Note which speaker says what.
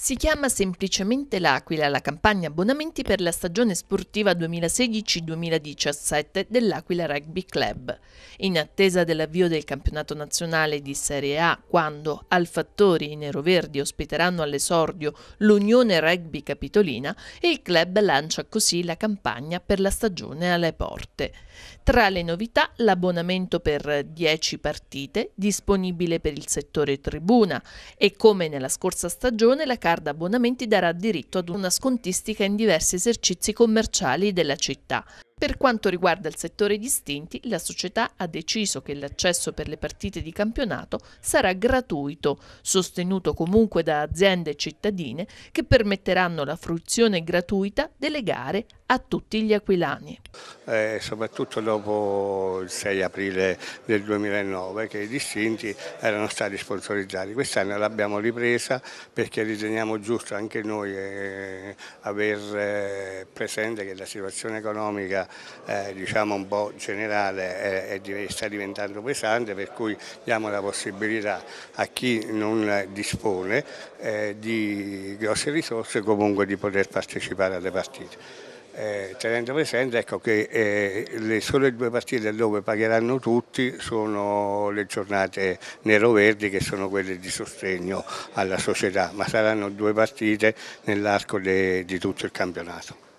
Speaker 1: Si chiama semplicemente L'Aquila la campagna abbonamenti per la stagione sportiva 2016-2017 dell'Aquila Rugby Club. In attesa dell'avvio del campionato nazionale di Serie A, quando al Fattori i neroverdi ospiteranno all'esordio l'Unione Rugby Capitolina, il club lancia così la campagna per la stagione alle porte. Tra le novità l'abbonamento per 10 partite disponibile per il settore tribuna e come nella scorsa stagione la campagna Mastercard Abbonamenti darà diritto ad una scontistica in diversi esercizi commerciali della città. Per quanto riguarda il settore distinti, la società ha deciso che l'accesso per le partite di campionato sarà gratuito, sostenuto comunque da aziende cittadine che permetteranno la fruizione gratuita delle gare a tutti gli aquilani.
Speaker 2: Eh, soprattutto dopo il 6 aprile del 2009 che i distinti erano stati sponsorizzati. Quest'anno l'abbiamo ripresa perché riteniamo giusto anche noi eh, aver eh, presente che la situazione economica eh, diciamo un po' generale è, è, sta diventando pesante per cui diamo la possibilità a chi non dispone eh, di grosse risorse comunque di poter partecipare alle partite eh, tenendo presente ecco, che eh, le sole due partite dove pagheranno tutti sono le giornate nero-verdi che sono quelle di sostegno alla società, ma saranno due partite nell'arco di tutto il campionato.